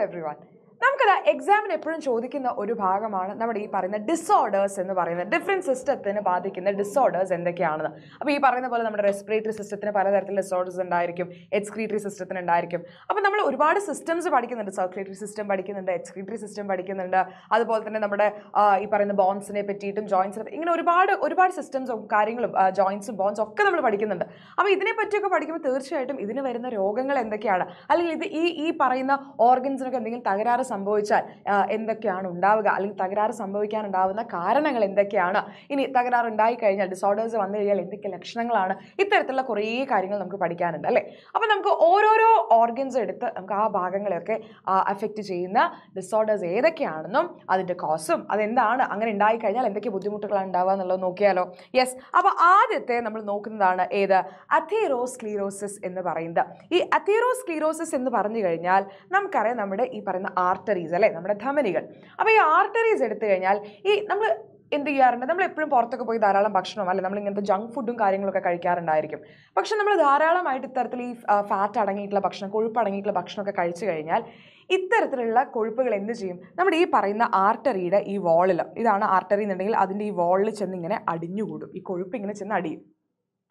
everyone. നമുക്കത് എക്സാമിന് എപ്പോഴും ചോദിക്കുന്ന ഒരു ഭാഗമാണ് നമ്മുടെ ഈ പറയുന്ന ഡിസോർഡേഴ്സ് എന്ന് പറയുന്നത് ഡിഫറെൻറ്റ് സിസ്റ്റത്തിന് ബാധിക്കുന്ന ഡിസോർഡേഴ്സ് എന്തൊക്കെയാണെന്ന് അപ്പോൾ ഈ പറയുന്ന പോലെ നമ്മുടെ റെസ്പിറേറ്ററി സിസ്റ്റത്തിന് പലതരത്തിലുള്ള ഡിസോർഡേഴ്സ് ഉണ്ടായിരിക്കും എക്സ്ക്രീറ്ററി സിസ്റ്റത്തിന് ഉണ്ടായിരിക്കും അപ്പോൾ നമ്മൾ ഒരുപാട് സിസ്റ്റംസ് പഠിക്കുന്നുണ്ട് സർക്കുലേറ്ററി സിസ്റ്റം പഠിക്കുന്നുണ്ട് എക്സ്ക്രീറ്ററി സിസ്റ്റം പഠിക്കുന്നുണ്ട് അതുപോലെ തന്നെ നമ്മുടെ ഈ പറയുന്ന ബോൺസിനെ പറ്റിയിട്ടും ജോയിൻസ് ഇങ്ങനെ ഒരുപാട് ഒരുപാട് സിസ്റ്റംസും കാര്യങ്ങളും ജോയിൻസും ബോൺസും ഒക്കെ നമ്മൾ പഠിക്കുന്നുണ്ട് അപ്പോൾ ഇതിനെപ്പറ്റിയൊക്കെ പഠിക്കുമ്പോൾ തീർച്ചയായിട്ടും ഇതിന് വരുന്ന രോഗങ്ങൾ എന്തൊക്കെയാണ് അല്ലെങ്കിൽ ഇത് ഈ ഈ പറയുന്ന ഓർഗൻസിനൊക്കെ എന്തെങ്കിലും തകരാറ് സംഭവിക്കും സംഭവിച്ചാൽ എന്തൊക്കെയാണ് ഉണ്ടാവുക അല്ലെങ്കിൽ തകരാറ് സംഭവിക്കാനുണ്ടാവുന്ന കാരണങ്ങൾ എന്തൊക്കെയാണ് ഇനി തകരാറ് ഉണ്ടായിക്കഴിഞ്ഞാൽ ഡിസോർഡേഴ്സ് വന്നു കഴിഞ്ഞാൽ എന്തൊക്കെ ലക്ഷണങ്ങളാണ് ഇത്തരത്തിലുള്ള കുറേ കാര്യങ്ങൾ നമുക്ക് പഠിക്കാനുണ്ട് അല്ലേ അപ്പോൾ നമുക്ക് ഓരോരോ ഓർഗൻസ് എടുത്ത് നമുക്ക് ആ ഭാഗങ്ങളെയൊക്കെ അഫക്റ്റ് ചെയ്യുന്ന ഡിസോർഡേഴ്സ് ഏതൊക്കെയാണെന്നും അതിൻ്റെ കോസും അതെന്താണ് അങ്ങനെ ഉണ്ടായിക്കഴിഞ്ഞാൽ എന്തൊക്കെ ബുദ്ധിമുട്ടുകളാണ് ഉണ്ടാവുക എന്നുള്ളത് നോക്കിയാലോ യെസ് അപ്പോൾ ആദ്യത്തെ നമ്മൾ നോക്കുന്നതാണ് ഏത് അഥീറോസ്ക്ലീറോസിസ് എന്ന് പറയുന്നത് ഈ അഥീറോസ്ക്ലീറോസിസ് എന്ന് പറഞ്ഞു കഴിഞ്ഞാൽ നമുക്കറിയാം നമ്മുടെ ഈ പറയുന്ന ആർട്ടറി ആർട്ടറീസ് അല്ലേ നമ്മുടെ ധമനികൾ അപ്പോൾ ഈ ആർട്ടറീസ് എടുത്തു കഴിഞ്ഞാൽ ഈ നമ്മൾ എന്ത് ചെയ്യാറുണ്ട് നമ്മൾ എപ്പോഴും പുറത്തൊക്കെ പോയി ധാരാളം ഭക്ഷണം അല്ലെ നമ്മൾ ഇങ്ങനത്തെ ജങ്ക് ഫുഡും കാര്യങ്ങളൊക്കെ കഴിക്കാറുണ്ടായിരിക്കും പക്ഷെ നമ്മൾ ധാരാളമായിട്ട് ഇത്തരത്തിൽ ഈ ഫാറ്റ് അടങ്ങിയിട്ടുള്ള ഭക്ഷണം കൊഴുപ്പ് അടങ്ങിയിട്ടുള്ള ഭക്ഷണമൊക്കെ കഴിച്ചു കഴിഞ്ഞാൽ ഇത്തരത്തിലുള്ള കൊഴുപ്പുകൾ എന്ത് ചെയ്യും നമ്മുടെ ഈ പറയുന്ന ആർട്ടറിയുടെ ഈ വോളിൽ ഇതാണ് ആർട്ടറി എന്നുണ്ടെങ്കിൽ അതിൻ്റെ ഈ വോളിൽ ചെന്ന് ഇങ്ങനെ അടിഞ്ഞുകൂടും ഈ കൊഴുപ്പ് ഇങ്ങനെ ചെന്ന് അടിയും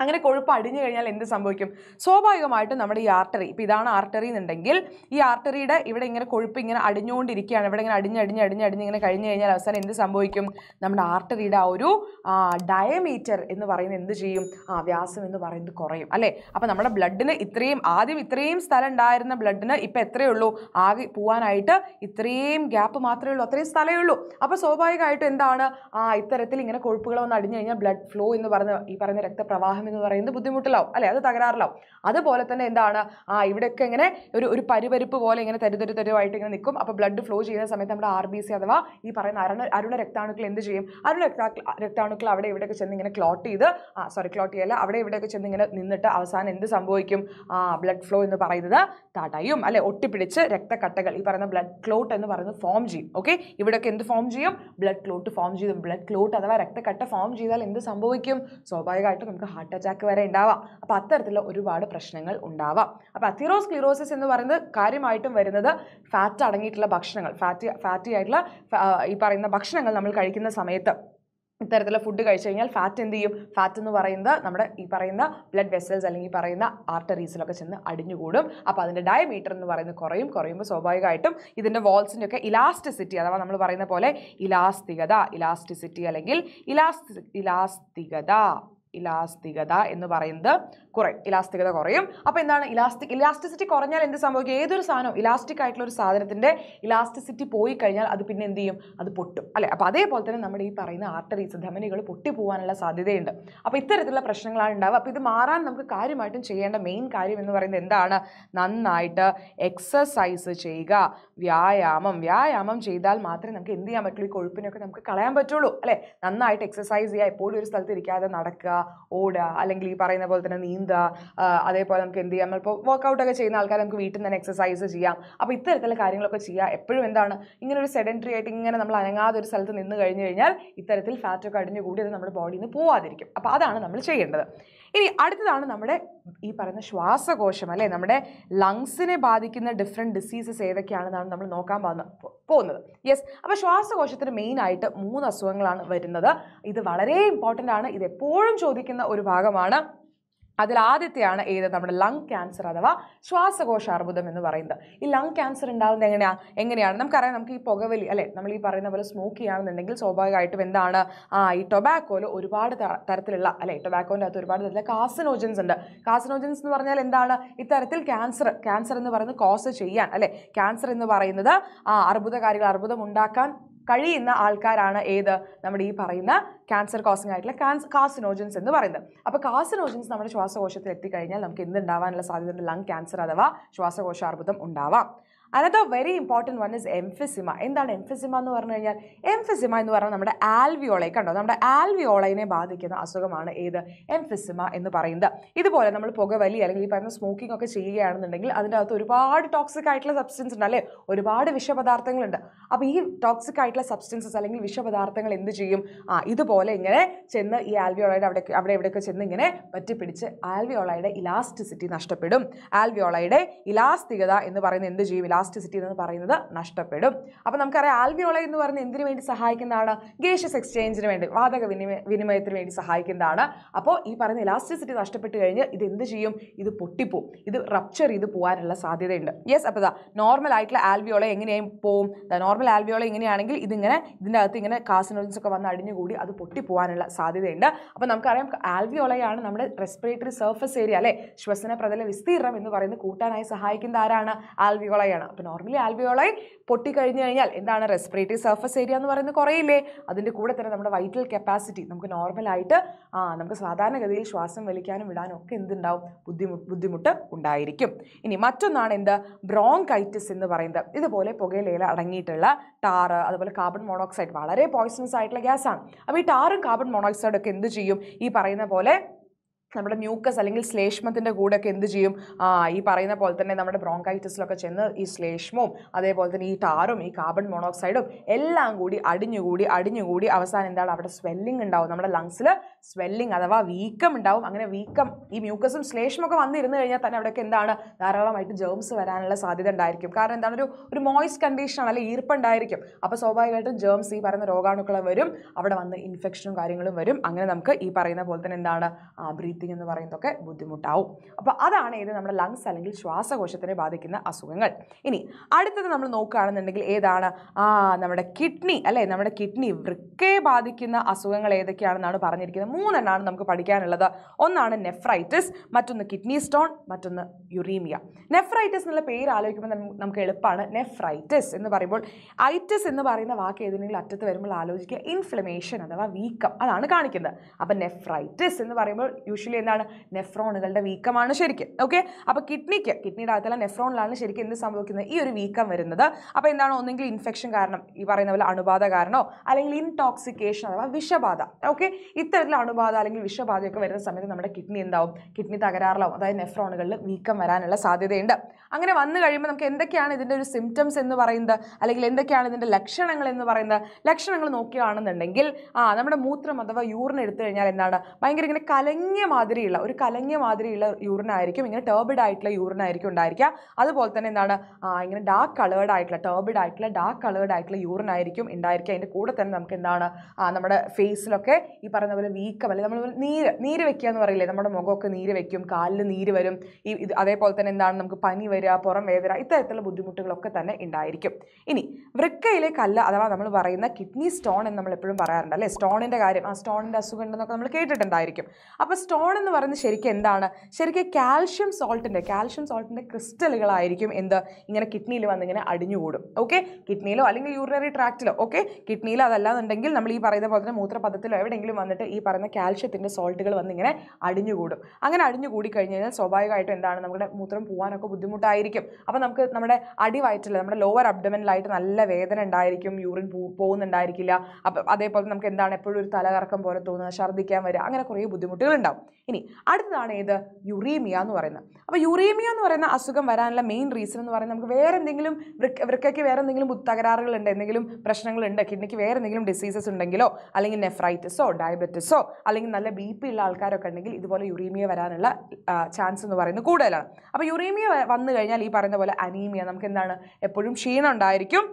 അങ്ങനെ കൊഴുപ്പ് അടിഞ്ഞു കഴിഞ്ഞാൽ എന്ത് സംഭവിക്കും സ്വാഭാവികമായിട്ടും നമ്മുടെ ഈ ആർട്ടറി ഇപ്പം ഇതാണ് ആർട്ടറി എന്നുണ്ടെങ്കിൽ ഈ ആർട്ടറിയുടെ ഇവിടെ ഇങ്ങനെ കൊഴുപ്പ് ഇങ്ങനെ അടിഞ്ഞുകൊണ്ടിരിക്കുകയാണ് ഇവിടെ ഇങ്ങനെ അടിഞ്ഞ് അടിഞ്ഞ് അടിഞ്ഞ് അടിഞ്ഞ് ഇങ്ങനെ കഴിഞ്ഞു കഴിഞ്ഞാൽ അവസാനം എന്ത് സംഭവിക്കും നമ്മുടെ ആർട്ടറിയുടെ ആ ഒരു ഡയമീറ്റർ എന്ന് പറയുന്നത് എന്ത് ചെയ്യും ആ വ്യാസം എന്ന് പറയുന്നത് കുറയും അല്ലേ അപ്പോൾ നമ്മുടെ ബ്ലഡിന് ഇത്രയും ആദ്യം ഇത്രയും സ്ഥലം ഉണ്ടായിരുന്ന ബ്ലഡിന് ഇപ്പം എത്രയേ ഉള്ളൂ ആകെ പോകാനായിട്ട് ഇത്രയും ഗ്യാപ്പ് മാത്രമേ ഉള്ളൂ അത്രയും സ്ഥലമേ ഉള്ളൂ അപ്പോൾ സ്വാഭാവികമായിട്ടും എന്താണ് ആ ഇത്തരത്തിൽ ഇങ്ങനെ കൊഴുപ്പുകൾ വന്ന് അടിഞ്ഞു കഴിഞ്ഞാൽ ബ്ലഡ് ഫ്ലോ എന്ന് പറഞ്ഞ ഈ പറയുന്ന രക്തപ്രവാഹം എന്ന് പറയുന്നത് ബുദ്ധിമുട്ടിലാവും അല്ലെ അത് തകരാറിലാവും അതുപോലെ തന്നെ എന്താണ് ആ ഇവിടെയൊക്കെ ഇങ്ങനെ ഒരു ഒരു പരുപരിപ്പ് പോലെ ഇങ്ങനെ തരുതരു തരുവായിട്ട് ഇങ്ങനെ നിൽക്കും അപ്പോൾ ബ്ലഡ് ഫ്ലോ ചെയ്യുന്ന സമയത്ത് നമ്മുടെ ആർ ബി സി അഥവാ ഈ പറയുന്ന അരുണ അരുണ രക്താണുക്കൾ എന്ത് ചെയ്യും അരുണ രക്താണുക്കൾ അവിടെ ഇവിടെയൊക്കെ ചെന്ന് ഇങ്ങനെ ക്ലോട്ട് ചെയ്ത് ആ സോറി ക്ലോട്ട് ചെയ്യല്ല അവിടെ ഇവിടെയൊക്കെ ചെന്ന് ഇങ്ങനെ നിന്നിട്ട് അവസാനം എന്ത് സംഭവിക്കും ആ ബ്ലഡ് ഫ്ലോ എന്ന് പറയുന്നത് തടയും അല്ലെ ഒട്ടിപ്പിടിച്ച് രക്തക്കട്ടകൾ ഈ പറയുന്ന ബ്ലഡ് ക്ലോട്ട് എന്ന് പറയുന്നത് ഫോം ചെയ്യും ഓക്കെ ഇവിടെയൊക്കെ എന്ത് ഫോം ചെയ്യും ബ്ലഡ് ക്ലോട്ട് ഫോം ചെയ്യും ബ്ലഡ് ക്ലോട്ട് അഥവാ രക്തക്കട്ട ഫോം ചെയ്താൽ എന്ത് സംഭവിക്കും സ്വാഭാവികമായിട്ടും നമുക്ക് ഹാർട്ട് അറ്റാക്ക് വരെ ഉണ്ടാവാം അപ്പം അത്തരത്തിലുള്ള ഒരുപാട് പ്രശ്നങ്ങൾ ഉണ്ടാവാം അപ്പോൾ അത്തിറോസ്ക്ലിറോസിസ് എന്ന് പറയുന്നത് കാര്യമായിട്ടും വരുന്നത് ഫാറ്റ് അടങ്ങിയിട്ടുള്ള ഭക്ഷണങ്ങൾ ഫാറ്റ് ഫാറ്റി ആയിട്ടുള്ള ഈ പറയുന്ന ഭക്ഷണങ്ങൾ നമ്മൾ കഴിക്കുന്ന സമയത്ത് ഇത്തരത്തിലുള്ള ഫുഡ് കഴിച്ചു കഴിഞ്ഞാൽ ഫാറ്റ് എന്ത് ചെയ്യും ഫാറ്റ് എന്ന് പറയുന്നത് നമ്മുടെ ഈ പറയുന്ന ബ്ലഡ് വെസൽസ് അല്ലെങ്കിൽ പറയുന്ന ആർട്ടറീസിലൊക്കെ ചെന്ന് അടിഞ്ഞുകൂടും അപ്പോൾ അതിൻ്റെ ഡയമീറ്റർ എന്ന് പറയുന്നത് കുറയും കുറയുമ്പോൾ സ്വാഭാവികമായിട്ടും ഇതിൻ്റെ വാൾസിൻ്റെ ഒക്കെ ഇലാസ്റ്റിസിറ്റി അഥവാ നമ്മൾ പറയുന്ന പോലെ ഇലാസ്തികത ഇലാസ്റ്റിസിറ്റി അല്ലെങ്കിൽ ഇലാസ്തി ഇലാസ്തികത ഇലാസ്തികത എന്ന് പറയുന്നത് കുറയും ഇലാസ്തികത കുറയും അപ്പോൾ എന്താണ് ഇലാസ്റ്റിക് ഇലാസ്റ്റിസിറ്റി കുറഞ്ഞാൽ എന്ത് സംഭവിക്കും ഏതൊരു സാധനവും ഇലാസ്റ്റിക് ആയിട്ടുള്ള ഒരു സാധനത്തിൻ്റെ ഇലാസ്റ്റിസിറ്റി പോയി കഴിഞ്ഞാൽ അത് പിന്നെ എന്ത് ചെയ്യും അത് പൊട്ടും അല്ലേ അപ്പോൾ അതേപോലെ തന്നെ നമ്മുടെ ഈ പറയുന്ന ആർട്ടറീസ് ധമനികൾ പൊട്ടിപ്പോവാനുള്ള സാധ്യതയുണ്ട് അപ്പോൾ ഇത്തരത്തിലുള്ള പ്രശ്നങ്ങളാണ് ഉണ്ടാവുക അപ്പോൾ ഇത് മാറാൻ നമുക്ക് കാര്യമായിട്ടും ചെയ്യേണ്ട മെയിൻ കാര്യം എന്ന് പറയുന്നത് എന്താണ് നന്നായിട്ട് എക്സസൈസ് ചെയ്യുക വ്യായാമം വ്യായാമം ചെയ്താൽ മാത്രമേ നമുക്ക് എന്ത് ചെയ്യാൻ പറ്റുള്ളൂ ഈ കൊഴുപ്പിനൊക്കെ നമുക്ക് കളയാൻ പറ്റുള്ളൂ അല്ലേ നന്നായിട്ട് എക്സസൈസ് ചെയ്യുക എപ്പോഴും ഒരു സ്ഥലത്ത് ഇരിക്കാതെ നടക്കുക ഓടുക അല്ലെങ്കിൽ ഈ പറയുന്ന പോലെ തന്നെ നീ നീന്താ അതേപോലെ നമുക്ക് എന്ത് ചെയ്യാം വർക്ക്ഔട്ട് വർക്കൗട്ടൊക്കെ ചെയ്യുന്ന ആൾക്കാർ നമുക്ക് വീട്ടിൽ നിന്ന് തന്നെ എക്സസൈസ് ചെയ്യാം അപ്പോൾ ഇത്തരത്തിലുള്ള കാര്യങ്ങളൊക്കെ ചെയ്യാം എപ്പോഴും എന്താണ് ഇങ്ങനെ ഒരു സെഡൻറ്ററി ആയിട്ട് ഇങ്ങനെ നമ്മൾ അനങ്ങാതെ ഒരു സ്ഥലത്ത് നിന്ന് കഴിഞ്ഞു കഴിഞ്ഞാൽ ഇത്തരത്തിൽ ഫാറ്റൊക്കെ കൂടി അത് നമ്മുടെ ബോഡിയിൽ നിന്ന് പോവാതിരിക്കും അപ്പോൾ അതാണ് നമ്മൾ ചെയ്യേണ്ടത് ഇനി അടുത്തതാണ് നമ്മുടെ ഈ പറയുന്ന ശ്വാസകോശം അല്ലേ നമ്മുടെ ലങ്സിനെ ബാധിക്കുന്ന ഡിഫറെൻറ്റ് ഡിസീസസ് ഏതൊക്കെയാണെന്നാണ് നമ്മൾ നോക്കാൻ പോകുന്നത് യെസ് അപ്പോൾ ശ്വാസകോശത്തിന് മെയിനായിട്ട് മൂന്ന് അസുഖങ്ങളാണ് വരുന്നത് ഇത് വളരെ ഇമ്പോർട്ടൻ്റ് ആണ് ഇത് എപ്പോഴും ചോദിക്കുന്ന ഒരു ഭാഗമാണ് അതിൽ ആദ്യത്തെയാണ് ഏത് നമ്മുടെ ലങ് ക്യാൻസർ അഥവാ ശ്വാസകോശ അർബുദം എന്ന് പറയുന്നത് ഈ ലങ് ക്യാൻസർ ഉണ്ടാകുന്നത് എങ്ങനെയാണ് എങ്ങനെയാണ് നമുക്കറിയാം നമുക്ക് ഈ പുകവലി അല്ലെ നമ്മൾ ഈ പറയുന്ന പോലെ സ്മോക്ക് ചെയ്യുകയാണെന്നുണ്ടെങ്കിൽ സ്വാഭാവികമായിട്ടും എന്താണ് ആ ഈ ടൊബാക്കോയിൽ ഒരുപാട് തരത്തിലുള്ള അല്ലെ ടൊബാക്കോൻ്റെ അകത്ത് ഒരുപാട് തരത്തിലുള്ള കാസിനോജൻസ് ഉണ്ട് കാസിനോജൻസ് എന്ന് പറഞ്ഞാൽ എന്താണ് ഇത്തരത്തിൽ ക്യാൻസർ ക്യാൻസർ എന്ന് പറയുന്നത് കോസ് ചെയ്യാൻ അല്ലെ ക്യാൻസർ എന്ന് പറയുന്നത് ആ അർബുദകാരികൾ അർബുദം ഉണ്ടാക്കാൻ കഴിയുന്ന ആൾക്കാരാണ് ഏത് നമ്മുടെ ഈ പറയുന്ന ക്യാൻസർ കോസിംഗ് ആയിട്ടുള്ള കാസിനോജൻസ് എന്ന് പറയുന്നത് അപ്പോൾ കാസിനോജൻസ് നമ്മുടെ ശ്വാസകോശത്തിൽ എത്തിക്കഴിഞ്ഞാൽ നമുക്ക് എന്തുണ്ടാവാനുള്ള സാധ്യതയുണ്ട് ലങ് ക്യാൻസർ അഥവാ ശ്വാസകോശാർബുദം ഉണ്ടാവാം another very important one is emphysema എന്താണ് എംഫിസിമ എന്ന് പറഞ്ഞു കഴിഞ്ഞാൽ എംഫിസിമ എന്ന് പറഞ്ഞാൽ നമ്മുടെ ആൽവിയോളെ കണ്ടോ നമ്മുടെ ആൽവിയോളയിനെ ബാധിക്കുന്ന അസുഖമാണ് ഏത് എംഫിസിമ എന്ന് പറയുന്നത് ഇതുപോലെ നമ്മൾ പുകവലി അല്ലെങ്കിൽ ഈ പറഞ്ഞ സ്മോക്കിംഗ് ഒക്കെ ചെയ്യുകയാണെന്നുണ്ടെങ്കിൽ അതിൻ്റെ അകത്ത് ഒരുപാട് ടോക്സിക് ആയിട്ടുള്ള സബ്സ്റ്റൻസ് ഉണ്ട് അല്ലേ ഒരുപാട് വിഷപദാർത്ഥങ്ങളുണ്ട് അപ്പോൾ ഈ ടോക്സിക് ആയിട്ടുള്ള സബ്സ്റ്റൻസസ് അല്ലെങ്കിൽ വിഷപദാർത്ഥങ്ങൾ എന്ത് ചെയ്യും ആ ഇതുപോലെ ഇങ്ങനെ ചെന്ന് ഈ ആൽവിയോളയുടെ അവിടെ അവിടെ എവിടെയൊക്കെ ചെന്ന് ഇങ്ങനെ പറ്റിപ്പിടിച്ച് ആൽവിയോളയുടെ ഇലാസ്റ്റിസിറ്റി നഷ്ടപ്പെടും ആൽവിയോളയുടെ ഇലാസ്തികത എന്ന് പറയുന്നത് എന്ത് ചെയ്യും ഇലാസ്റ്റിസിറ്റി എന്ന് പറയുന്നത് നഷ്ടപ്പെടും അപ്പോൾ നമുക്കറിയാം ആൽവിയോള എന്ന് പറയുന്നത് എന്തിനു വേണ്ടി സഹായിക്കുന്നതാണ് ഗേഷ്യസ് എക്സ്ചേഞ്ചിന് വേണ്ടി വാതക വിനിമയ വിനിമയത്തിന് വേണ്ടി സഹായിക്കുന്നതാണ് അപ്പോൾ ഈ പറയുന്ന ഇലാസ്റ്റിസിറ്റി നഷ്ടപ്പെട്ട് കഴിഞ്ഞ് ഇത് എന്ത് ചെയ്യും ഇത് പൊട്ടിപ്പോവും ഇത് റപ്ചർ ചെയ്ത് പോകാനുള്ള സാധ്യതയുണ്ട് യെസ് അപ്പോൾ ഇതാ നോർമൽ ആയിട്ടുള്ള ആൽവിയോള എങ്ങനെയും പോവും നോർമൽ ആൽവിയോള എങ്ങനെയാണെങ്കിൽ ഇതിങ്ങനെ ഇതിൻ്റെ അകത്ത് ഇങ്ങനെ കാസിനോജൻസ് ഒക്കെ വന്ന് അടിഞ്ഞുകൂടി അത് പൊട്ടിപ്പോവാനുള്ള സാധ്യതയുണ്ട് അപ്പോൾ നമുക്കറിയാം ആൽവിയോളയാണ് നമ്മുടെ റെസ്പിറേറ്ററി സർഫസ് ഏരിയ അല്ലേ ശ്വസന പ്രതല വിസ്തീർണം എന്ന് പറയുന്നത് കൂട്ടാനായി സഹായിക്കുന്ന ആരാണ് ആൽവിയോളയാണ് ആണ് അപ്പോൾ നോർമലി ആൽവിയോളൈ പൊട്ടിക്കഴിഞ്ഞു കഴിഞ്ഞാൽ എന്താണ് റെസ്പിറേറ്ററി സർഫസ് ഏരിയ എന്ന് പറയുന്നത് കുറയില്ലേ അതിൻ്റെ കൂടെ തന്നെ നമ്മുടെ വൈറ്റൽ കപ്പാസിറ്റി നമുക്ക് നോർമലായിട്ട് ആ നമുക്ക് സാധാരണഗതിയിൽ ശ്വാസം വലിക്കാനും വിടാനും ഒക്കെ എന്തുണ്ടാവും ബുദ്ധിമുട്ട് ബുദ്ധിമുട്ട് ഉണ്ടായിരിക്കും ഇനി മറ്റൊന്നാണ് എന്ത് ബ്രോങ്കൈറ്റിസ് എന്ന് പറയുന്നത് ഇതുപോലെ പുകയിലയിൽ അടങ്ങിയിട്ടുള്ള ടാറ് അതുപോലെ കാർബൺ മോണോക്സൈഡ് വളരെ പോയ്സണസ് ആയിട്ടുള്ള ഗ്യാസാണ് അപ്പോൾ ഈ ടാറും കാർബൺ മോണോക്സൈഡൊക്കെ എന്ത് ചെയ്യും ഈ പറയുന്ന പോലെ നമ്മുടെ മ്യൂക്കസ് അല്ലെങ്കിൽ ശ്ലേഷ്മത്തിൻ്റെ കൂടെയൊക്കെ എന്ത് ചെയ്യും ഈ പറയുന്ന പോലെ തന്നെ നമ്മുടെ ബ്രോങ്കൈറ്റിസിലൊക്കെ ചെന്ന് ഈ ശ്ലേഷ്മവും അതേപോലെ തന്നെ ഈ ടാറും ഈ കാർബൺ മോണോക്സൈഡും എല്ലാം കൂടി അടിഞ്ഞുകൂടി അടിഞ്ഞുകൂടി അവസാനം എന്താണ് അവിടെ സ്വെല്ലിംഗ് ഉണ്ടാവും നമ്മുടെ ലങ്സിൽ സ്വെല്ലിംഗ് അഥവാ വീക്കം ഉണ്ടാവും അങ്ങനെ വീക്കം ഈ മ്യൂക്കസും ശ്ലേഷ്മൊക്കെ വന്നിരുന്നു കഴിഞ്ഞാൽ തന്നെ അവിടെയൊക്കെ എന്താണ് ധാരാളമായിട്ട് ജേംസ് വരാനുള്ള സാധ്യത ഉണ്ടായിരിക്കും കാരണം എന്താണ് ഒരു ഒരു മോയ്സ് കണ്ടീഷനാണ് അല്ലെങ്കിൽ ഈർപ്പുണ്ടായിരിക്കും അപ്പോൾ സ്വാഭാവികമായിട്ടും ജേംസ് ഈ പറയുന്ന രോഗാണുക്കളും വരും അവിടെ വന്ന് ഇൻഫെക്ഷനും കാര്യങ്ങളും വരും അങ്ങനെ നമുക്ക് ഈ പറയുന്ന പോലെ തന്നെ എന്താണ് ബ്രീത്ത് ബ്രീത്തിങ് എന്ന് പറയുന്നതൊക്കെ ബുദ്ധിമുട്ടാവും അപ്പോൾ അതാണ് ഏത് നമ്മുടെ ലങ്സ് അല്ലെങ്കിൽ ശ്വാസകോശത്തിനെ ബാധിക്കുന്ന അസുഖങ്ങൾ ഇനി അടുത്തത് നമ്മൾ നോക്കുകയാണെന്നുണ്ടെങ്കിൽ ഏതാണ് ആ നമ്മുടെ കിഡ്നി അല്ലേ നമ്മുടെ കിഡ്നി വൃക്കയെ ബാധിക്കുന്ന അസുഖങ്ങൾ ഏതൊക്കെയാണെന്നാണ് പറഞ്ഞിരിക്കുന്നത് മൂന്നെണ്ണമാണ് നമുക്ക് പഠിക്കാനുള്ളത് ഒന്നാണ് നെഫ്രൈറ്റിസ് മറ്റൊന്ന് കിഡ്നി സ്റ്റോൺ മറ്റൊന്ന് യുറീമിയ നെഫ്രൈറ്റിസ് എന്നുള്ള പേര് ആലോചിക്കുമ്പോൾ നമുക്ക് എളുപ്പമാണ് നെഫ്രൈറ്റിസ് എന്ന് പറയുമ്പോൾ ഐറ്റിസ് എന്ന് പറയുന്ന വാക്ക് ഏതെങ്കിലും അറ്റത്ത് വരുമ്പോൾ ആലോചിക്കുക ഇൻഫ്ലമേഷൻ അഥവാ വീക്കം അതാണ് കാണിക്കുന്നത് അപ്പം നെഫ്രൈറ്റിസ് എന്ന് പറയുമ്പോൾ യൂഷ്വൽ യൂഷ്വലി എന്താണ് നെഫ്രോണുകളുടെ വീക്കമാണ് ശരിക്കും ഓക്കെ അപ്പോൾ കിഡ്നിക്ക് കിഡ്നിയുടെ അകത്തുള്ള നെഫ്രോണിലാണ് ശരിക്കും എന്ത് സംഭവിക്കുന്നത് ഈ ഒരു വീക്കം വരുന്നത് അപ്പോൾ എന്താണ് ഒന്നെങ്കിൽ ഇൻഫെക്ഷൻ കാരണം ഈ പറയുന്ന പോലെ അണുബാധ കാരണോ അല്ലെങ്കിൽ ഇൻടോക്സിക്കേഷൻ അഥവാ വിഷബാധ ഓക്കെ ഇത്തരത്തിൽ അണുബാധ അല്ലെങ്കിൽ വിഷബാധയൊക്കെ വരുന്ന സമയത്ത് നമ്മുടെ കിഡ്നി എന്താവും കിഡ്നി തകരാറിലാവും അതായത് നെഫ്രോണുകളിൽ വീക്കം വരാനുള്ള സാധ്യതയുണ്ട് അങ്ങനെ വന്നു കഴിയുമ്പോൾ നമുക്ക് എന്തൊക്കെയാണ് ഇതിൻ്റെ ഒരു സിംറ്റംസ് എന്ന് പറയുന്നത് അല്ലെങ്കിൽ എന്തൊക്കെയാണ് ഇതിൻ്റെ ലക്ഷണങ്ങൾ എന്ന് പറയുന്നത് ലക്ഷണങ്ങൾ നോക്കുകയാണെന്നുണ്ടെങ്കിൽ ആ നമ്മുടെ മൂത്രം അഥവാ യൂറിൻ എടുത്തു കഴിഞ്ഞാൽ എന്താണ് ഭയങ്കര ഇങ്ങനെ കലങ്ങിയ മാതിരിയുള്ള ഒരു കലങ്ങിയ മാതിരിയുള്ള യൂറിൻ ആയിരിക്കും ഇങ്ങനെ ടേബിഡ് ആയിട്ടുള്ള യൂറിൻ ആയിരിക്കും ഉണ്ടായിരിക്കുക അതുപോലെ തന്നെ എന്താണ് ഇങ്ങനെ ഡാർക്ക് കളേർഡ് ആയിട്ടുള്ള ടേബിഡ് ആയിട്ടുള്ള ഡാർക്ക് കളേർഡ് ആയിട്ടുള്ള യൂറിൻ ആയിരിക്കും ഉണ്ടായിരിക്കുക അതിൻ്റെ കൂടെ തന്നെ നമുക്ക് എന്താണ് നമ്മുടെ ഫേസിലൊക്കെ ഈ പറയുന്ന പോലെ വീക്കം അല്ലെങ്കിൽ നമ്മൾ നീര് നീര് വെക്കുക എന്ന് പറയില്ലേ നമ്മുടെ മുഖമൊക്കെ നീര് വെക്കും കാലിൽ നീര് വരും ഈ ഇത് അതേപോലെ തന്നെ എന്താണ് നമുക്ക് പനി വരിക പുറം വേദന ഇത്തരത്തിലുള്ള ബുദ്ധിമുട്ടുകളൊക്കെ തന്നെ ഉണ്ടായിരിക്കും ഇനി വൃക്കയിലെ കല്ല് അഥവാ നമ്മൾ പറയുന്ന കിഡ്നി സ്റ്റോൺ എന്ന് നമ്മൾ എപ്പോഴും പറയാറുണ്ട് അല്ലേ സ്റ്റോണിൻ്റെ കാര്യം ആ സ്റ്റോണിൻ്റെ അസുഖം ഉണ്ടെന്നൊക്കെ നമ്മൾ കേട്ടിട്ടുണ്ടായിരിക്കും അപ്പോൾ സ്റ്റോൺ ക്രോൺ എന്ന് പറയുന്നത് ശരിക്കും എന്താണ് ശരിക്കും കാൽഷ്യം സോൾട്ടിൻ്റെ കാൽഷ്യം സോൾട്ടിൻ്റെ ക്രിസ്റ്റലുകളായിരിക്കും എന്ത് ഇങ്ങനെ കിഡ്നിയിൽ വന്നിങ്ങനെ അടിഞ്ഞുകൂടും ഓക്കെ കിഡ്നിയിലോ അല്ലെങ്കിൽ യൂറിനറി ട്രാക്റ്റിലോ ഓക്കെ കിഡ്നിയിലോ അതല്ലാന്നുണ്ടെങ്കിൽ നമ്മൾ ഈ പറയുന്ന പോലെ തന്നെ മൂത്രപഥത്തിലോ എവിടെയെങ്കിലും വന്നിട്ട് ഈ പറയുന്ന കാൽഷ്യത്തിൻ്റെ സോൾട്ടുകൾ വന്നിങ്ങനെ അടിഞ്ഞുകൂടും അങ്ങനെ അടിഞ്ഞുകൂടി കഴിഞ്ഞ് കഴിഞ്ഞാൽ സ്വാഭാവികമായിട്ടും എന്താണ് നമ്മുടെ മൂത്രം പോകാനൊക്കെ ബുദ്ധിമുട്ടായിരിക്കും അപ്പോൾ നമുക്ക് നമ്മുടെ അടിവയറ്റിൽ നമ്മുടെ ലോവർ അബ്ഡമനിലായിട്ട് നല്ല വേദന ഉണ്ടായിരിക്കും യൂറിൻ പോകുന്നുണ്ടായിരിക്കില്ല അപ്പം അതേപോലെ നമുക്ക് എന്താണ് എപ്പോഴും ഒരു തലകറക്കം പോലെ തോന്നുക ഛർദ്ദിക്കാൻ വരിക അങ്ങനെ കുറേ ബുദ്ധിമുട്ടുകൾ ഉണ്ടാവും ഇനി അടുത്തതാണ് ഏത് യുറീമിയ എന്ന് പറയുന്നത് അപ്പോൾ യുറീമിയ എന്ന് പറയുന്ന അസുഖം വരാനുള്ള മെയിൻ റീസൺ എന്ന് പറയുന്നത് നമുക്ക് വേറെ എന്തെങ്കിലും വൃക്കയ്ക്ക് വേറെ എന്തെങ്കിലും തകരാറുകളുണ്ട് എന്തെങ്കിലും പ്രശ്നങ്ങളുണ്ട് കിഡ്നിക്ക് വേറെ എന്തെങ്കിലും ഡിസീസസ് ഉണ്ടെങ്കിലോ അല്ലെങ്കിൽ നെഫ്രൈറ്റിസോ ഡയബറ്റിസോ അല്ലെങ്കിൽ നല്ല ബി പി ഉള്ള ആൾക്കാരൊക്കെ ഉണ്ടെങ്കിൽ ഇതുപോലെ യുറീമിയ വരാനുള്ള ചാൻസ് എന്ന് പറയുന്നത് കൂടുതലാണ് അപ്പോൾ യുറീമിയ വന്നു കഴിഞ്ഞാൽ ഈ പറയുന്ന പോലെ അനീമിയ നമുക്ക് എന്താണ് എപ്പോഴും ക്ഷീണം ഉണ്ടായിരിക്കും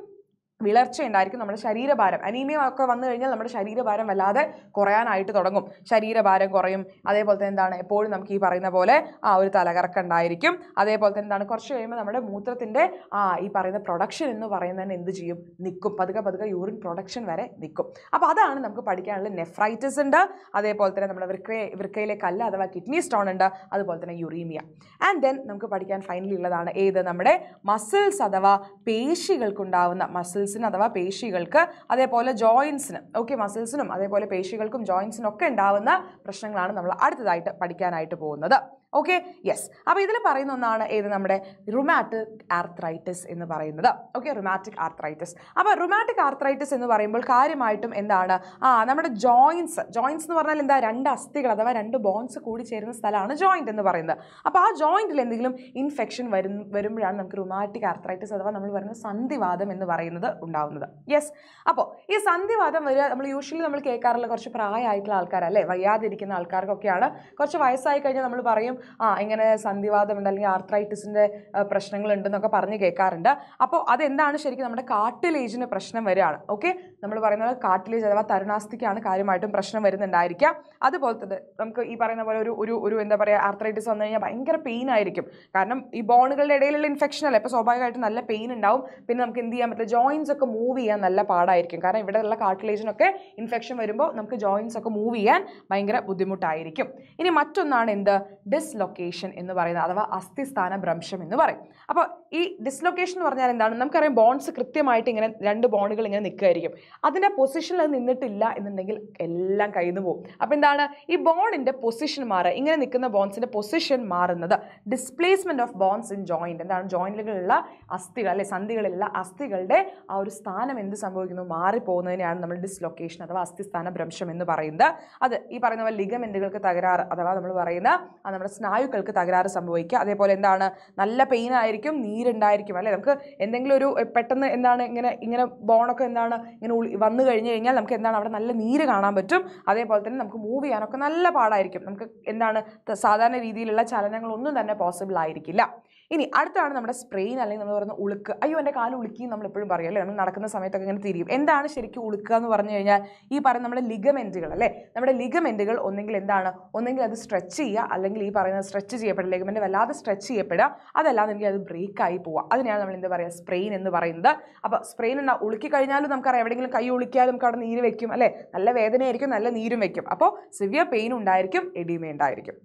വിളർച്ച ഉണ്ടായിരിക്കും നമ്മുടെ ശരീരഭാരം അനീമിയ ഒക്കെ വന്നു കഴിഞ്ഞാൽ നമ്മുടെ ശരീരഭാരം വല്ലാതെ കുറയാനായിട്ട് തുടങ്ങും ശരീരഭാരം കുറയും അതേപോലെ തന്നെ എന്താണ് എപ്പോഴും നമുക്ക് ഈ പറയുന്ന പോലെ ആ ഒരു തലകറക്കം ഉണ്ടായിരിക്കും അതേപോലെ തന്നെ എന്താണ് കുറച്ച് കഴിയുമ്പോൾ നമ്മുടെ മൂത്രത്തിൻ്റെ ആ ഈ പറയുന്ന പ്രൊഡക്ഷൻ എന്ന് പറയുന്നതിന് എന്ത് ചെയ്യും നിൽക്കും പതുക്കെ പതുക്കെ യൂറിൻ പ്രൊഡക്ഷൻ വരെ നിൽക്കും അപ്പോൾ അതാണ് നമുക്ക് പഠിക്കാനുള്ള നെഫ്രൈറ്റിസ് ഉണ്ട് അതേപോലെ തന്നെ നമ്മുടെ വൃക്ക വൃക്കയിലെ കല്ല് അഥവാ കിഡ്നി സ്റ്റോൺ ഉണ്ട് അതുപോലെ തന്നെ യുറീമിയ ആൻഡ് ദെൻ നമുക്ക് പഠിക്കാൻ ഫൈനലി ഉള്ളതാണ് ഏത് നമ്മുടെ മസിൽസ് അഥവാ പേശികൾക്കുണ്ടാവുന്ന മസിൽ മസിൽസിന് അഥവാ പേശികൾക്ക് അതേപോലെ ജോയിൻസിന് ഓക്കെ മസിൽസിനും അതേപോലെ പേശികൾക്കും ജോയിൻസിനും ഒക്കെ ഉണ്ടാവുന്ന പ്രശ്നങ്ങളാണ് നമ്മൾ അടുത്തതായിട്ട് പഠിക്കാനായിട്ട് പോകുന്നത് ഓക്കെ യെസ് അപ്പോൾ ഇതിൽ പറയുന്ന ഒന്നാണ് ഏത് നമ്മുടെ റുമാറ്റിക് ആർത്രൈറ്റിസ് എന്ന് പറയുന്നത് ഓക്കെ റുമാറ്റിക് ആർത്രൈറ്റിസ് അപ്പോൾ റുമാറ്റിക് ആർത്രൈറ്റിസ് എന്ന് പറയുമ്പോൾ കാര്യമായിട്ടും എന്താണ് ആ നമ്മുടെ ജോയിൻസ് ജോയിൻസ് എന്ന് പറഞ്ഞാൽ എന്താ രണ്ട് അസ്ഥികൾ അഥവാ രണ്ട് ബോൺസ് കൂടി ചേരുന്ന സ്ഥലമാണ് ജോയിന്റ് എന്ന് പറയുന്നത് അപ്പോൾ ആ ജോയിൻറ്റിൽ എന്തെങ്കിലും ഇൻഫെക്ഷൻ വരും വരുമ്പോഴാണ് നമുക്ക് റുമാറ്റിക് ആർത്രൈറ്റിസ് അഥവാ നമ്മൾ പറയുന്ന സന്ധിവാദം എന്ന് പറയുന്നത് ഉണ്ടാവുന്നത് യെസ് അപ്പോൾ ഈ സന്ധിവാദം വരിക നമ്മൾ യൂഷ്വലി നമ്മൾ കേൾക്കാറുള്ള കുറച്ച് പ്രായമായിട്ടുള്ള ആൾക്കാരല്ലേ വയ്യാതിരിക്കുന്ന ആൾക്കാർക്കൊക്കെയാണ് കുറച്ച് വയസ്സായി കഴിഞ്ഞാൽ നമ്മൾ പറയും ആ ഇങ്ങനെ സന്ധിവാദമുണ്ട് അല്ലെങ്കിൽ ആർത്രൈറ്റിസിൻ്റെ എന്നൊക്കെ പറഞ്ഞ് കേൾക്കാറുണ്ട് അപ്പോൾ അതെന്താണ് ശരിക്കും നമ്മുടെ കാട്ടിലേജിന് പ്രശ്നം വരികയാണ് ഓക്കെ നമ്മൾ പറയുന്നത് കാർട്ടിലേജ് അഥവാ തരുണാസ്ഥിക്കാണ് കാര്യമായിട്ടും പ്രശ്നം വരുന്നുണ്ടായിരിക്കുക അതുപോലെ തന്നെ നമുക്ക് ഈ പറയുന്ന പോലെ ഒരു ഒരു ഒരു എന്താ പറയുക ആർത്രൈറ്റിസ് വന്നു കഴിഞ്ഞാൽ ഭയങ്കര പെയിൻ ആയിരിക്കും കാരണം ഈ ബോണുകളുടെ ഇടയിലുള്ള ഇൻഫെക്ഷൻ അല്ല ഇപ്പോൾ സ്വാഭാവികമായിട്ടും നല്ല പെയിൻ ഉണ്ടാവും പിന്നെ നമുക്ക് എന്ത് ചെയ്യാൻ പറ്റില്ല ജോയിൻസ് ഒക്കെ മൂവ് ചെയ്യാൻ നല്ല പാടായിരിക്കും കാരണം ഇവിടെയുള്ള കാട്ടിലേജിനൊക്കെ ഇൻഫെക്ഷൻ വരുമ്പോൾ നമുക്ക് ജോയിൻസ് ഒക്കെ മൂവ് ചെയ്യാൻ ഭയങ്കര ബുദ്ധിമുട്ടായിരിക്കും ഇനി മറ്റൊന്നാണ് എന്ത് ഡിസ്ലൊക്കേഷൻ എന്ന് പറയുന്നത് അഥവാ അസ്ഥിസ്ഥാന ഭ്രംശം എന്ന് പറയും അപ്പോൾ ഈ ഡിസ്ലൊക്കേഷൻ എന്ന് പറഞ്ഞാൽ എന്താണ് നമുക്കറിയാം ബോൺസ് കൃത്യമായിട്ട് ഇങ്ങനെ രണ്ട് ബോണുകൾ ഇങ്ങനെ നിൽക്കുകയായിരിക്കും അതിൻ്റെ പൊസിഷനിൽ അത് നിന്നിട്ടില്ല എന്നുണ്ടെങ്കിൽ എല്ലാം കഴിഞ്ഞു പോകും അപ്പോൾ എന്താണ് ഈ ബോണിൻ്റെ പൊസിഷൻ മാറുക ഇങ്ങനെ നിൽക്കുന്ന ബോൺസിൻ്റെ പൊസിഷൻ മാറുന്നത് displacement of bones in joint എന്താണ് ജോയിൻറ്റുകളിലുള്ള അസ്ഥികൾ അല്ലെ സന്ധികളിലുള്ള അസ്ഥികളുടെ ആ ഒരു സ്ഥാനം എന്ത് സംഭവിക്കുന്നു മാറിപ്പോകുന്നതിനെയാണ് നമ്മൾ ഡിസ്ലൊക്കേഷൻ അഥവാ അസ്ഥിസ്ഥാന ഭ്രംശം എന്ന് പറയുന്നത് അത് ഈ പറയുന്ന പോലെ ലിഗമെൻറ്റുകൾക്ക് തകരാറ് അഥവാ നമ്മൾ പറയുന്ന നമ്മുടെ സ്നായുക്കൾക്ക് തകരാറ് സംഭവിക്കുക അതേപോലെ എന്താണ് നല്ല പെയിൻ ആയിരിക്കും നീരുണ്ടായിരിക്കും അല്ലേ നമുക്ക് എന്തെങ്കിലും ഒരു പെട്ടെന്ന് എന്താണ് ഇങ്ങനെ ഇങ്ങനെ ബോണൊക്കെ എന്താണ് ഇങ്ങനെ വന്നു കഴിഞ്ഞ് കഴിഞ്ഞാൽ നമുക്ക് എന്താണ് അവിടെ നല്ല നീര് കാണാൻ പറ്റും അതേപോലെ തന്നെ നമുക്ക് മൂവ് ചെയ്യാനൊക്കെ നല്ല പാടായിരിക്കും നമുക്ക് എന്താണ് സാധാരണ രീതിയിലുള്ള ചലനങ്ങളൊന്നും തന്നെ പോസിബിൾ ആയിരിക്കില്ല ഇനി അടുത്താണ് നമ്മുടെ സ്പ്രെയിൻ അല്ലെങ്കിൽ നമ്മൾ പറയുന്ന ഉളുക്ക് അയ്യോ എൻ്റെ കാല് ഉളുക്കിയും നമ്മൾ എപ്പോഴും പറയും അല്ലേ നമ്മൾ നടക്കുന്ന സമയത്തൊക്കെ ഇങ്ങനെ തിരിയും എന്താണ് ശരിക്കും ഉളുക്കുക എന്ന് പറഞ്ഞു കഴിഞ്ഞാൽ ഈ പറയുന്ന നമ്മുടെ ലിഗമെൻറ്റുകൾ അല്ലേ നമ്മുടെ ലിഗമെൻറ്റുകൾ ഒന്നെങ്കിൽ എന്താണ് ഒന്നെങ്കിൽ അത് സ്ട്രെച്ച് ചെയ്യുക അല്ലെങ്കിൽ ഈ പറയുന്ന സ്ട്രെച്ച് ചെയ്യപ്പെടുക ലിഗമെൻ്റ് വല്ലാതെ സ്ട്രെച്ച് ചെയ്യപ്പെടുക അതല്ലാന്നെങ്കിൽ അത് ബ്രേക്കായി പോവുക അതിനാണ് നമ്മൾ എന്താ പറയുക സ്പ്രെയിൻ എന്ന് പറയുന്നത് അപ്പോൾ സ്പ്രെയിൻ എന്നാ ഉളുക്കി കഴിഞ്ഞാലും നമുക്കറിയാം എവിടെയെങ്കിലും ആരെങ്കിലും കൈ ഒളിക്കാതും കടന്ന് നീര് വെക്കും അല്ലേ നല്ല വേദനയായിരിക്കും നല്ല നീരും വെക്കും അപ്പോൾ സിവിയർ പെയിൻ ഉണ്ടായിരിക്കും എഡീമ ഉണ്ടായിരിക്കും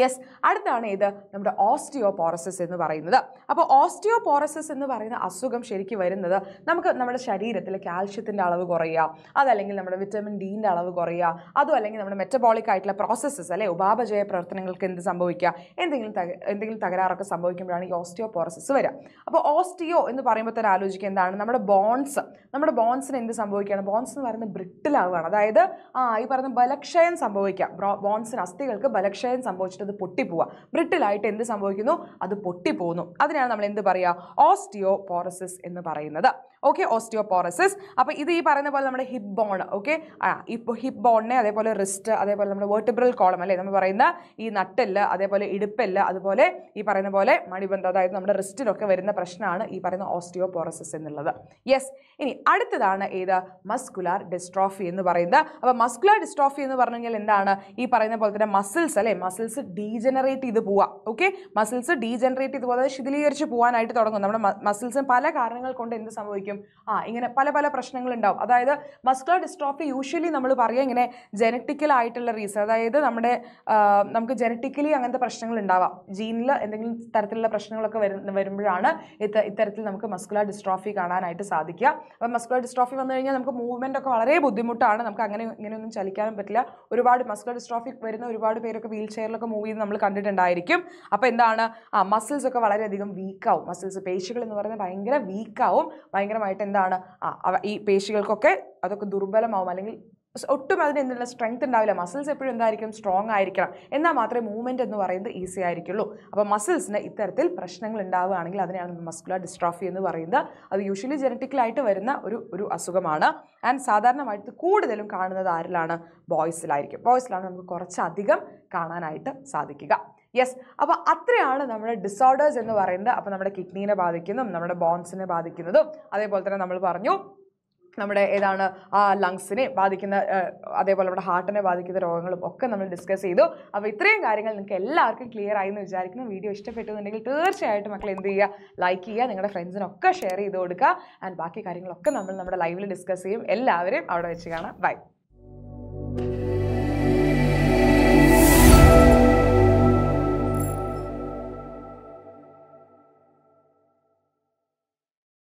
യെസ് അടുത്താണ് ഇത് നമ്മുടെ ഓസ്റ്റിയോപോറസിസ് എന്ന് പറയുന്നത് അപ്പോൾ ഓസ്റ്റിയോപോറസിസ് എന്ന് പറയുന്ന അസുഖം ശരിക്കും വരുന്നത് നമുക്ക് നമ്മുടെ ശരീരത്തിൽ കാൽഷ്യത്തിൻ്റെ അളവ് കുറയുക അതല്ലെങ്കിൽ നമ്മുടെ വിറ്റമിൻ ഡീൻ്റെ അളവ് കുറയുക അതും അല്ലെങ്കിൽ നമ്മുടെ മെറ്റബോളിക് ആയിട്ടുള്ള പ്രോസസ്സസ് അല്ലെ ഉപാപചയ പ്രവർത്തനങ്ങൾക്ക് എന്ത് സംഭവിക്കുക എന്തെങ്കിലും എന്തെങ്കിലും തകരാറൊക്കെ സംഭവിക്കുമ്പോഴാണ് ഈ ഓസ്റ്റിയോപോറസിസ് വരിക അപ്പോൾ ഓസ്റ്റിയോ എന്ന് പറയുമ്പോൾ തന്നെ ആലോചിക്കുക എന്താണ് നമ്മുടെ ബോൺസ് നമ്മുടെ ബോൺസിന് എന്ത് സംഭവിക്കുകയാണ് ബോൺസ് എന്ന് പറയുന്നത് ബ്രിട്ടിലാവുകയാണ് അതായത് ആ ഈ പറയുന്ന ബലക്ഷയം സംഭവിക്കുക ബോൺസിന് അസ്ഥികൾക്ക് ബലക്ഷയം സംഭവിച്ചു വെച്ചിട്ട് അത് പൊട്ടിപ്പോവുക ബ്രിട്ടിലായിട്ട് എന്ത് സംഭവിക്കുന്നു അത് പൊട്ടിപ്പോകുന്നു അതിനാണ് നമ്മൾ എന്ത് പറയുക ഓസ്റ്റിയോ പോറസിസ് എന്ന് പറയുന്നത് ഓക്കെ ഓസ്റ്റിയോപോറസിസ് അപ്പോൾ ഇത് ഈ പറയുന്ന പോലെ നമ്മുടെ ഹിപ്പ് ബോൺ ഓക്കെ ആ ഇപ്പോൾ ഹിപ്പ് ബോണിനെ അതേപോലെ റിസ്റ്റ് അതേപോലെ നമ്മുടെ വേർട്ടിബ്രൽ കോളം അല്ലേ നമ്മൾ പറയുന്ന ഈ നട്ടെല്ല് അതേപോലെ ഇടുപ്പെല്ല് അതുപോലെ ഈ പറയുന്ന പോലെ മണിബന്ധം അതായത് നമ്മുടെ റിസ്റ്റിലൊക്കെ വരുന്ന പ്രശ്നമാണ് ഈ പറയുന്ന ഓസ്റ്റിയോപോറസിസ് എന്നുള്ളത് യെസ് ഇനി അടുത്തതാണ് ഏത് മസ്കുലാർ ഡിസ്ട്രോഫി എന്ന് പറയുന്നത് അപ്പോൾ മസ്കുലാർ ഡിസ്ട്രോഫി എന്ന് പറഞ്ഞു കഴിഞ്ഞാൽ എന്താണ് ഈ പറയുന്ന പോലെ തന്നെ മസിൽസ് അല്ലേ മസിൽസ് ഡീജനറേറ്റ് ചെയ്ത് പോവുക ഓക്കെ മസിൽസ് ഡീജനറേറ്റ് ചെയ്ത് പോകാതെ ശിഥിലീകരിച്ച് പോകാനായിട്ട് തുടങ്ങും നമ്മുടെ മസിൽസും പല കാരണങ്ങൾ കൊണ്ട് എന്ത് സംഭവിക്കും ആയിരിക്കും ആ ഇങ്ങനെ പല പല പ്രശ്നങ്ങളുണ്ടാവും അതായത് മസ്കുലർ ഡിസ്ട്രോഫി യൂഷ്വലി നമ്മൾ പറയുക ഇങ്ങനെ ജനറ്റിക്കലായിട്ടുള്ള റീസൺ അതായത് നമ്മുടെ നമുക്ക് ജനറ്റിക്കലി അങ്ങനത്തെ പ്രശ്നങ്ങൾ ഉണ്ടാവാം ജീനിൽ എന്തെങ്കിലും തരത്തിലുള്ള പ്രശ്നങ്ങളൊക്കെ വരുമ്പോഴാണ് ഇത്ത ഇത്തരത്തിൽ നമുക്ക് മസ്കുലർ ഡിസ്ട്രോഫി കാണാനായിട്ട് സാധിക്കുക അപ്പം മസ്കുലർ ഡിസ്ട്രോഫി വന്നു കഴിഞ്ഞാൽ നമുക്ക് മൂവ്മെൻ്റ് ഒക്കെ വളരെ ബുദ്ധിമുട്ടാണ് നമുക്ക് അങ്ങനെ ഇങ്ങനെയൊന്നും ചലിക്കാനും പറ്റില്ല ഒരുപാട് മസ്കുലർ ഡിസ്ട്രോഫി വരുന്ന ഒരുപാട് പേരൊക്കെ വീൽ ചെയറിലൊക്കെ മൂവ് ചെയ്ത് നമ്മൾ കണ്ടിട്ടുണ്ടായിരിക്കും അപ്പോൾ എന്താണ് ആ മസിൽസ് ഒക്കെ വളരെയധികം വീക്കാവും മസിൽസ് പേശികൾ എന്ന് പറയുന്നത് ഭയങ്കര വീക്കാവും ഭയങ്കര ഭയങ്കരമായിട്ട് എന്താണ് ഈ പേശികൾക്കൊക്കെ അതൊക്കെ ദുർബലമാവും അല്ലെങ്കിൽ ഒട്ടും അതിന് എന്നുള്ള സ്ട്രെങ്ത് ഉണ്ടാവില്ല മസിൽസ് എപ്പോഴും എന്തായിരിക്കും സ്ട്രോങ് ആയിരിക്കണം എന്നാൽ മാത്രമേ മൂവ്മെൻറ്റ് എന്ന് പറയുന്നത് ഈസി ആയിരിക്കുള്ളൂ അപ്പോൾ മസിൽസിന് ഇത്തരത്തിൽ പ്രശ്നങ്ങൾ ഉണ്ടാവുകയാണെങ്കിൽ അതിനെയാണ് മസ്കുലർ ഡിസ്ട്രോഫി എന്ന് പറയുന്നത് അത് യൂഷ്വലി ജെനറ്റിക്കലായിട്ട് വരുന്ന ഒരു ഒരു അസുഖമാണ് ആൻഡ് സാധാരണമായിട്ട് കൂടുതലും കാണുന്നത് ആരിലാണ് ബോയ്സിലായിരിക്കും ബോയ്സിലാണ് നമുക്ക് കുറച്ചധികം കാണാനായിട്ട് സാധിക്കുക യെസ് അപ്പോൾ അത്രയാണ് നമ്മുടെ ഡിസോർഡേഴ്സ് എന്ന് പറയുന്നത് അപ്പോൾ നമ്മുടെ കിഡ്നീനെ ബാധിക്കുന്നതും നമ്മുടെ ബോൺസിനെ ബാധിക്കുന്നതും അതേപോലെ തന്നെ നമ്മൾ പറഞ്ഞു നമ്മുടെ ഏതാണ് ആ ലങ്സിനെ ബാധിക്കുന്ന അതേപോലെ നമ്മുടെ ഹാർട്ടിനെ ബാധിക്കുന്ന രോഗങ്ങളും ഒക്കെ നമ്മൾ ഡിസ്കസ് ചെയ്തു അപ്പോൾ ഇത്രയും കാര്യങ്ങൾ നിങ്ങൾക്ക് എല്ലാവർക്കും ക്ലിയർ ആയി എന്ന് വിചാരിക്കുന്നു വീഡിയോ ഇഷ്ടപ്പെട്ടുന്നുണ്ടെങ്കിൽ തീർച്ചയായിട്ടും മക്കൾ എന്ത് ചെയ്യുക ലൈക്ക് ചെയ്യുക നിങ്ങളുടെ ഫ്രണ്ട്സിനൊക്കെ ഷെയർ ചെയ്ത് കൊടുക്കുക ആൻഡ് ബാക്കി കാര്യങ്ങളൊക്കെ നമ്മൾ നമ്മുടെ ലൈവിൽ ഡിസ്കസ് ചെയ്യും എല്ലാവരും അവിടെ വെച്ച് കാണാം ബൈ